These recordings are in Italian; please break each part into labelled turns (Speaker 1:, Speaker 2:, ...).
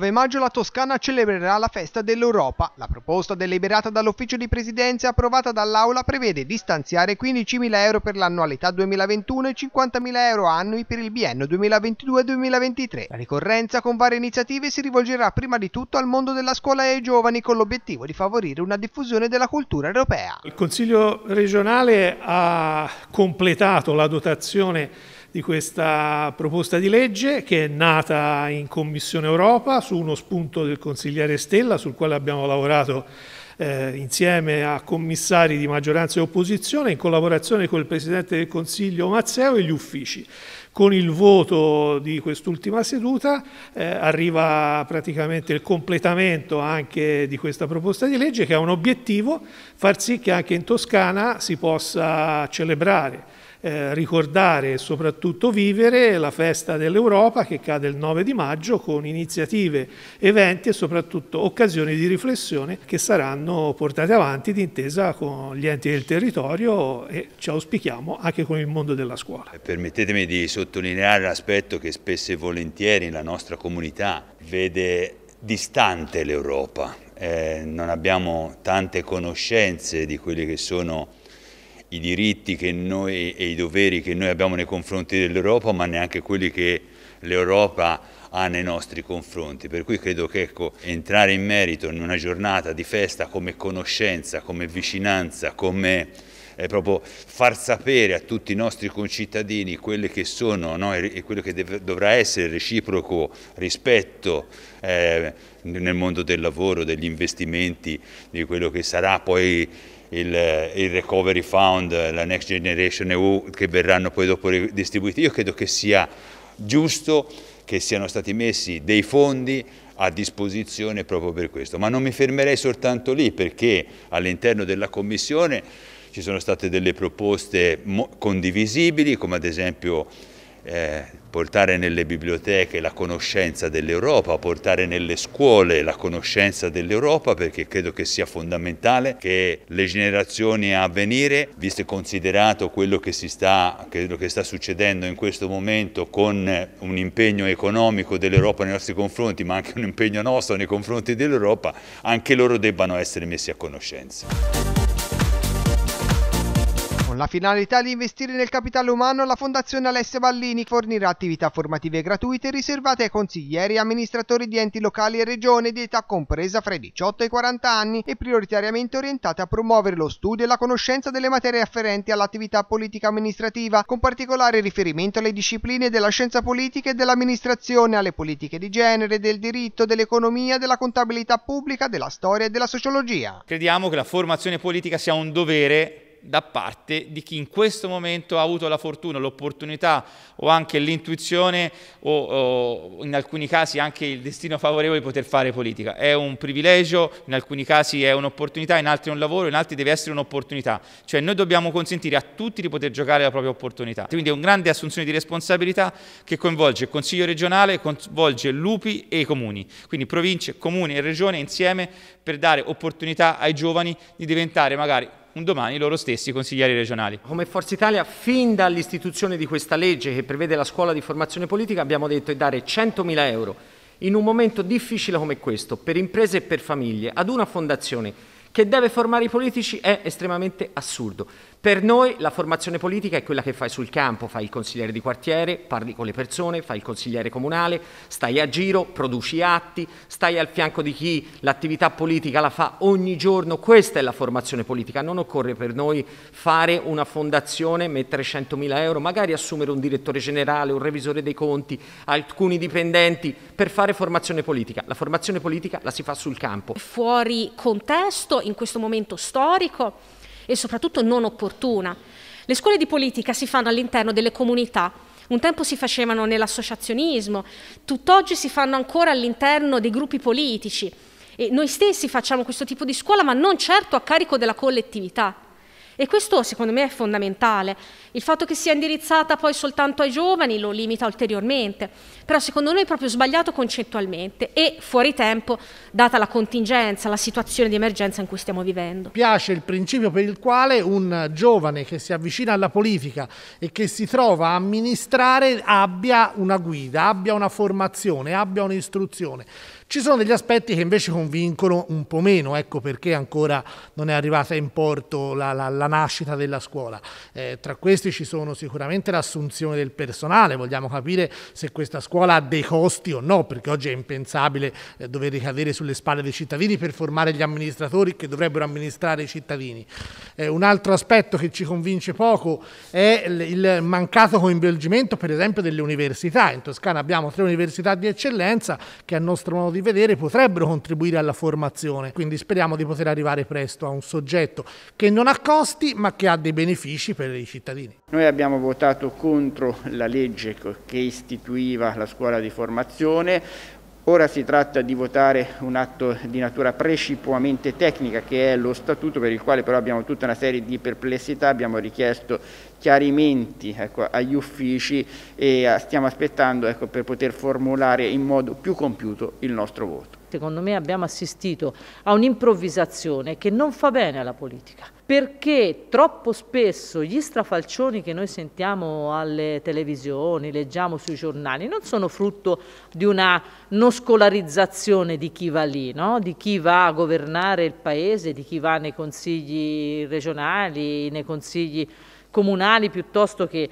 Speaker 1: 9 maggio la Toscana celebrerà la festa dell'Europa. La proposta deliberata dall'ufficio di presidenza e approvata dall'Aula prevede di stanziare 15.000 euro per l'annualità 2021 e 50.000 euro annui per il biennio 2022-2023. La ricorrenza con varie iniziative si rivolgerà prima di tutto al mondo della scuola e ai giovani con l'obiettivo di favorire una diffusione della cultura europea.
Speaker 2: Il Consiglio regionale ha completato la dotazione di questa proposta di legge che è nata in Commissione Europa su uno spunto del consigliere Stella sul quale abbiamo lavorato eh, insieme a commissari di maggioranza e opposizione in collaborazione con il Presidente del Consiglio Mazzeo e gli uffici. Con il voto di quest'ultima seduta eh, arriva praticamente il completamento anche di questa proposta di legge che ha un obiettivo, far sì che anche in Toscana si possa celebrare eh, ricordare e soprattutto vivere la festa dell'Europa che cade il 9 di maggio con iniziative, eventi e soprattutto occasioni di riflessione che saranno portate avanti d'intesa con gli enti del territorio e ci auspichiamo anche con il mondo della scuola. Permettetemi di sottolineare l'aspetto che spesso e volentieri la nostra comunità vede distante l'Europa. Eh, non abbiamo tante conoscenze di quelle che sono i diritti noi, e i doveri che noi abbiamo nei confronti dell'Europa, ma neanche quelli che l'Europa ha nei nostri confronti. Per cui credo che ecco, entrare in merito in una giornata di festa come conoscenza, come vicinanza, come eh, proprio far sapere a tutti i nostri concittadini quelle che sono no, e quello che deve, dovrà essere reciproco rispetto eh, nel mondo del lavoro, degli investimenti, di quello che sarà poi il, eh, il, Recovery Fund, eh, la Next Generation EU che verranno poi dopo distribuiti. Io credo che sia giusto che siano stati messi dei fondi a disposizione proprio per questo, ma non mi fermerei soltanto lì perché all'interno della Commissione ci sono state delle proposte condivisibili come ad esempio eh, portare nelle biblioteche la conoscenza dell'Europa, portare nelle scuole la conoscenza dell'Europa perché credo che sia fondamentale che le generazioni a venire, visto e considerato quello che, sta, quello che sta succedendo in questo momento con un impegno economico dell'Europa nei nostri confronti, ma anche un impegno nostro nei confronti dell'Europa, anche loro debbano essere messi a conoscenza
Speaker 1: la finalità di investire nel capitale umano, la Fondazione Alessia Ballini fornirà attività formative gratuite riservate ai consiglieri e amministratori di enti locali e regione di età compresa fra i 18 e i 40 anni e prioritariamente orientate a promuovere lo studio e la conoscenza delle materie afferenti all'attività politica amministrativa, con particolare riferimento alle discipline della scienza politica e dell'amministrazione, alle politiche di genere, del diritto, dell'economia, della contabilità pubblica, della storia e della sociologia.
Speaker 3: Crediamo che la formazione politica sia un dovere da parte di chi in questo momento ha avuto la fortuna, l'opportunità o anche l'intuizione o, o, in alcuni casi anche il destino favorevole di poter fare politica. È un privilegio, in alcuni casi è un'opportunità, in altri è un lavoro, in altri deve essere un'opportunità. Cioè noi dobbiamo consentire a tutti di poter giocare la propria opportunità. Quindi è una grande assunzione di responsabilità che coinvolge il Consiglio regionale, coinvolge l'UPI e i comuni. Quindi province, comuni e regione insieme per dare opportunità ai giovani di diventare magari un domani loro stessi consiglieri regionali. Come Forza Italia, fin dall'istituzione di questa legge che
Speaker 4: prevede la scuola di formazione politica, abbiamo detto di dare 100.000 euro in un momento difficile come questo, per imprese e per famiglie, ad una fondazione che deve formare i politici è estremamente assurdo. Per noi la formazione politica è quella che fai sul campo, fai il consigliere di quartiere, parli con le persone, fai il consigliere comunale, stai a giro, produci atti, stai al fianco di chi l'attività politica la fa ogni giorno, questa è la formazione politica, non occorre per noi fare una fondazione, mettere 100.000 euro, magari assumere un direttore generale, un revisore dei conti, alcuni dipendenti per fare formazione politica, la formazione politica la si fa sul campo.
Speaker 5: Fuori contesto, in questo momento storico, e soprattutto non opportuna. Le scuole di politica si fanno all'interno delle comunità. Un tempo si facevano nell'associazionismo, tutt'oggi si fanno ancora all'interno dei gruppi politici. E noi stessi facciamo questo tipo di scuola, ma non certo a carico della collettività. E questo secondo me è fondamentale. Il fatto che sia indirizzata poi soltanto ai giovani lo limita ulteriormente, però secondo noi è proprio sbagliato concettualmente e fuori tempo data la contingenza, la situazione di emergenza in cui stiamo vivendo.
Speaker 4: Piace il principio per il quale un giovane che si avvicina alla politica e che si trova a amministrare abbia una guida, abbia una formazione, abbia un'istruzione. Ci sono degli aspetti che invece convincono un po' meno, ecco perché ancora non è arrivata in porto la, la, la nascita della scuola. Eh, tra questi ci sono sicuramente l'assunzione del personale, vogliamo capire se questa scuola ha dei costi o no, perché oggi è impensabile eh, dover ricadere sulle spalle dei cittadini per formare gli amministratori che dovrebbero amministrare i cittadini. Eh, un altro aspetto che ci convince poco è il, il mancato coinvolgimento per esempio delle università. In Toscana abbiamo tre università di eccellenza che a nostro modo di rivedere potrebbero contribuire alla formazione, quindi speriamo di poter arrivare presto a un soggetto che non ha costi ma che ha dei benefici per i cittadini. Noi abbiamo votato contro la legge che istituiva la scuola di formazione, Ora si tratta di votare un atto di natura precipuamente tecnica che è lo statuto per il quale però abbiamo tutta una serie di perplessità, abbiamo richiesto chiarimenti ecco, agli uffici e ah, stiamo aspettando ecco, per poter formulare in modo più compiuto il nostro voto
Speaker 5: secondo me abbiamo assistito a un'improvvisazione che non fa bene alla politica perché troppo spesso gli strafalcioni che noi sentiamo alle televisioni, leggiamo sui giornali, non sono frutto di una non scolarizzazione di chi va lì, no? di chi va a governare il paese, di chi va nei consigli regionali, nei consigli comunali piuttosto che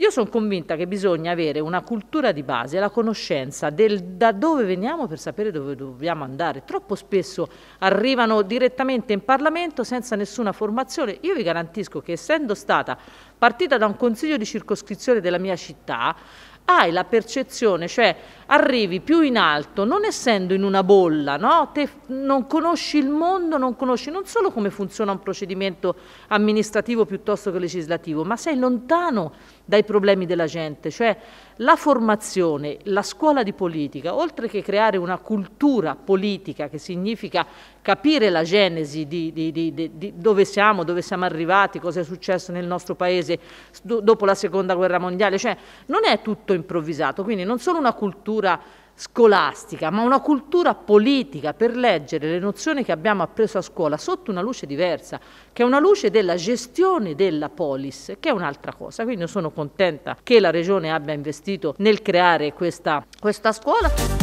Speaker 5: io sono convinta che bisogna avere una cultura di base, la conoscenza del da dove veniamo per sapere dove dobbiamo andare. Troppo spesso arrivano direttamente in Parlamento senza nessuna formazione. Io vi garantisco che essendo stata partita da un consiglio di circoscrizione della mia città, hai la percezione, cioè arrivi più in alto, non essendo in una bolla, no? Te non conosci il mondo, non conosci non solo come funziona un procedimento amministrativo piuttosto che legislativo, ma sei lontano dai problemi della gente, cioè la formazione, la scuola di politica, oltre che creare una cultura politica che significa capire la genesi di, di, di, di dove siamo, dove siamo arrivati, cosa è successo nel nostro paese do, dopo la seconda guerra mondiale, cioè non è tutto improvvisato, quindi non solo una cultura scolastica, ma una cultura politica per leggere le nozioni che abbiamo appreso a scuola sotto una luce diversa, che è una luce della gestione della polis, che è un'altra cosa. Quindi sono contenta che la Regione abbia investito nel creare questa,
Speaker 1: questa scuola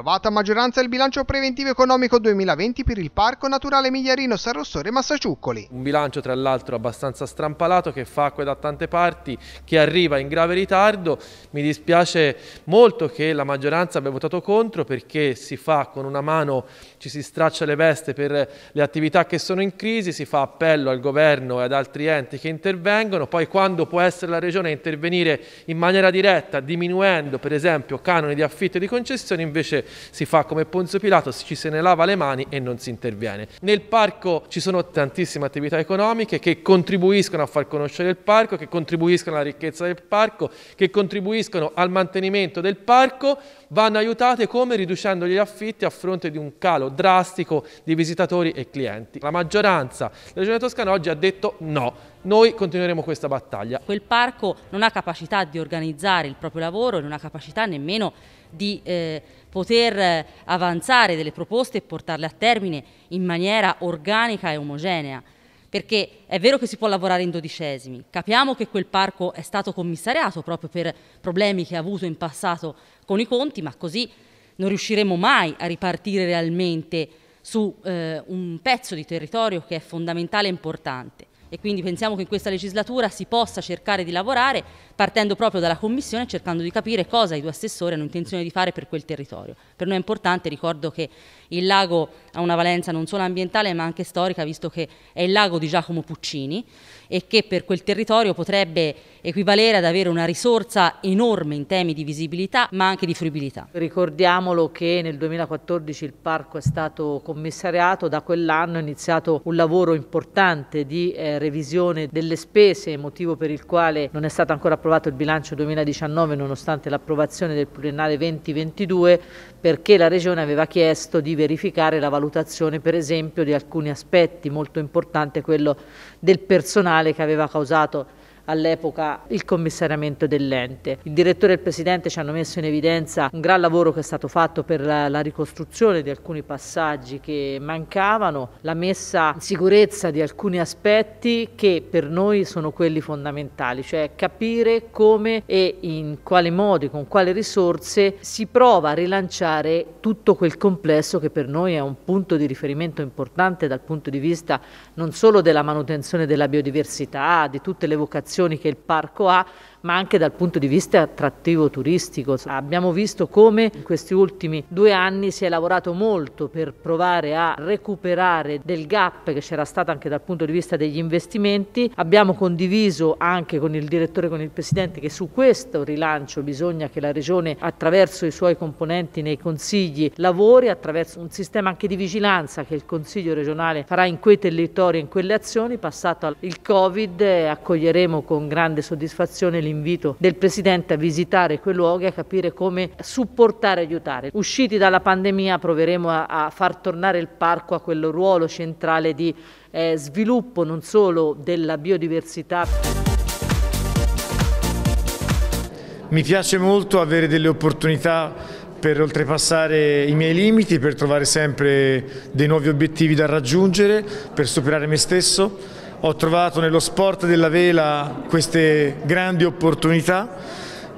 Speaker 1: approvata a maggioranza il bilancio preventivo economico 2020 per il Parco Naturale Migliarino San Rossore Massaciuccoli. Un bilancio
Speaker 3: tra l'altro abbastanza strampalato che fa acque da tante parti, che arriva in grave ritardo. Mi dispiace molto che la maggioranza abbia votato contro perché si fa con una mano, ci si straccia le veste per le attività che sono in crisi, si fa appello al governo e ad altri enti che intervengono, poi quando può essere la regione a intervenire in maniera diretta, diminuendo per esempio canoni di affitto e di concessioni invece si fa come Ponzio Pilato, ci se ne lava le mani e non si interviene. Nel parco ci sono tantissime attività economiche che contribuiscono a far conoscere il parco, che contribuiscono alla ricchezza del parco, che contribuiscono al mantenimento del parco, vanno aiutate come riducendo gli affitti a fronte di un calo drastico di visitatori e clienti. La maggioranza della Regione Toscana oggi ha detto no, noi continueremo questa battaglia. Quel parco non ha capacità di organizzare
Speaker 5: il proprio lavoro, non ha capacità nemmeno di eh, poter avanzare delle proposte e portarle a termine in maniera organica e omogenea. Perché è vero che si può lavorare in dodicesimi, capiamo che quel parco è stato commissariato proprio per problemi che ha avuto in passato con i conti, ma così non riusciremo mai a ripartire realmente su eh, un pezzo di territorio che è fondamentale e importante e quindi pensiamo che in questa legislatura si possa cercare di lavorare partendo proprio dalla Commissione cercando di capire cosa i due assessori hanno intenzione di fare per quel territorio. Per noi è importante, ricordo che il lago ha una valenza non solo ambientale ma anche storica visto che è il lago di Giacomo Puccini e che per quel territorio potrebbe equivalere ad avere una risorsa enorme in temi di visibilità ma anche di fruibilità. Ricordiamolo che nel 2014 il parco è stato commissariato, da quell'anno è iniziato un lavoro importante di eh, revisione delle spese, motivo per il quale non è stato ancora approvato il bilancio 2019 nonostante l'approvazione del pluriennale 2022 perché la Regione aveva chiesto di verificare la valutazione per esempio di alcuni aspetti, molto importante quello del personale che aveva causato all'epoca il commissariamento dell'ente. Il direttore e il presidente ci hanno messo in evidenza un gran lavoro che è stato fatto per la, ricostruzione di alcuni passaggi che mancavano, la messa in sicurezza di alcuni aspetti che per noi sono quelli fondamentali, cioè capire come e in quale modo, con quale risorse si prova a rilanciare tutto quel complesso che per noi è un punto di riferimento importante dal punto di vista non solo della manutenzione della biodiversità, di tutte le vocazioni funzioni che il parco ha ma anche dal punto di vista attrattivo turistico. Abbiamo visto come in questi ultimi due anni si è lavorato molto per provare a recuperare del gap che c'era stato anche dal punto di vista degli investimenti. Abbiamo condiviso anche con il direttore e con il Presidente che su questo rilancio bisogna che la Regione attraverso i suoi componenti nei consigli lavori, attraverso un sistema anche di vigilanza che il Consiglio regionale farà in quei territori, e in quelle azioni. Passato il Covid eh, accoglieremo con grande soddisfazione l'investimento l'invito del Presidente a visitare quei luoghi, e a capire come supportare e aiutare. Usciti dalla pandemia proveremo a, a far tornare il parco a quel ruolo centrale di eh, sviluppo non solo della biodiversità.
Speaker 2: Mi
Speaker 4: piace molto avere delle opportunità per oltrepassare i miei limiti, per trovare sempre dei nuovi obiettivi da raggiungere, per superare me stesso ho trovato nello sport della vela queste grandi opportunità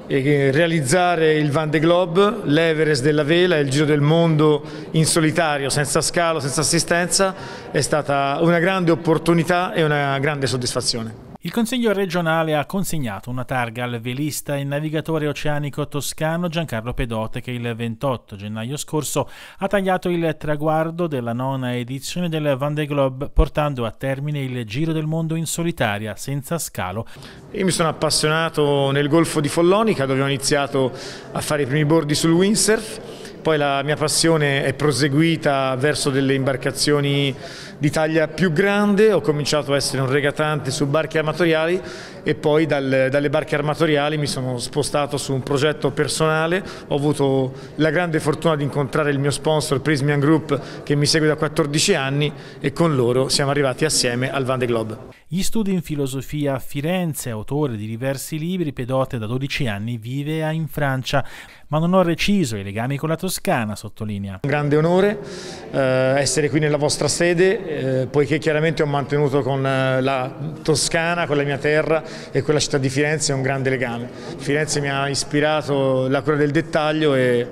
Speaker 4: eh, e realizzare il Van de Globe, l'Everest della vela e il Giro del Mondo in solitario, senza scalo, senza assistenza, è stata una grande opportunità e una grande soddisfazione. Il Consiglio regionale ha consegnato una targa al velista e navigatore oceanico toscano Giancarlo Pedote che il 28 gennaio scorso ha tagliato il traguardo della nona edizione del Vendée Globe portando a termine il Giro del Mondo in solitaria, senza scalo. Io mi sono appassionato nel Golfo di Follonica dove ho iniziato a fare i primi bordi sul windsurf poi la mia passione è proseguita verso delle imbarcazioni di taglia più grande, ho cominciato a essere un regatante su barche armatoriali e poi dal, dalle barche armatoriali mi sono spostato su un progetto personale, ho avuto la grande fortuna di incontrare il mio sponsor Prismian Group che mi segue da 14 anni e con loro siamo arrivati assieme al Van de Globe. Gli studi in filosofia a Firenze, autore di diversi libri, Pedote da 12 anni vive in Francia, ma non ho reciso i legami con la Toscana, sottolinea. Un grande onore eh, essere qui nella vostra sede, eh, poiché chiaramente ho mantenuto con eh, la Toscana, con la mia terra e con la città di Firenze un grande legame. Firenze mi ha ispirato la cura del dettaglio e,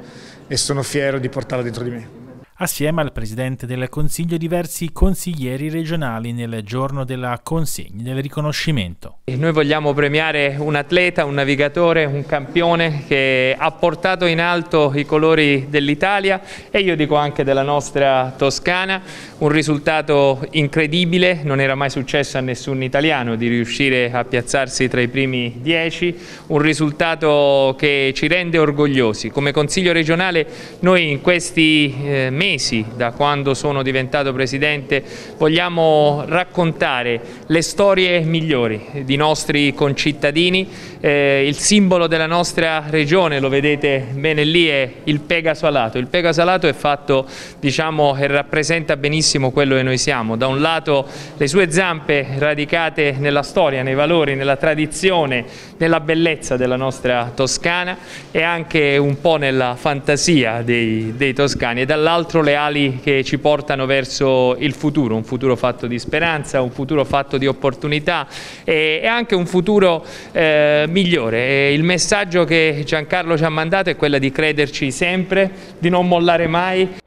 Speaker 4: e sono fiero di portarla dentro di me assieme al Presidente del Consiglio e diversi consiglieri regionali nel giorno della consegna del riconoscimento.
Speaker 3: Noi vogliamo premiare un atleta, un navigatore, un campione che ha portato in alto i colori dell'Italia e io dico anche della nostra Toscana, un risultato incredibile, non era mai successo a nessun italiano di riuscire a piazzarsi tra i primi dieci, un risultato che ci rende orgogliosi. Come Consiglio regionale noi in questi eh, mesi mesi da quando sono diventato presidente vogliamo raccontare le storie migliori di nostri concittadini, eh, il simbolo della nostra regione, lo vedete bene lì, è il Pegaso Alato. Il Pegaso Alato è fatto diciamo, e rappresenta benissimo quello che noi siamo, da un lato le sue zampe radicate nella storia, nei valori, nella tradizione, nella bellezza della nostra Toscana e anche un po' nella fantasia dei, dei toscani e dall'altro sono le ali che ci portano verso il futuro, un futuro fatto di speranza, un futuro fatto di opportunità e, anche un futuro eh, migliore. il messaggio che Giancarlo ci ha mandato è quello di crederci sempre, di non mollare mai